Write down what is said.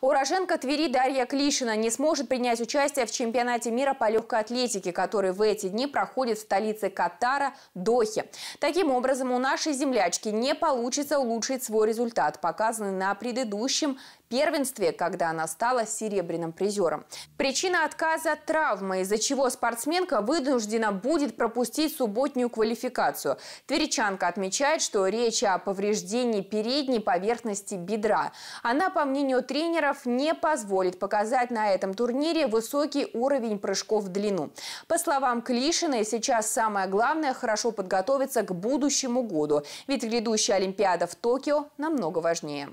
Уроженка Твери Дарья Клишина не сможет принять участие в чемпионате мира по легкой атлетике, который в эти дни проходит в столице Катара – Дохе. Таким образом, у нашей землячки не получится улучшить свой результат, показанный на предыдущем первенстве, когда она стала серебряным призером. Причина отказа – травма, из-за чего спортсменка вынуждена будет пропустить субботнюю квалификацию. Тверичанка отмечает, что речь о повреждении передней поверхности бедра. Она, по мнению тренера, размеров не позволит показать на этом турнире высокий уровень прыжков в длину. По словам Клишиной, сейчас самое главное – хорошо подготовиться к будущему году, ведь грядущая Олимпиада в Токио намного важнее.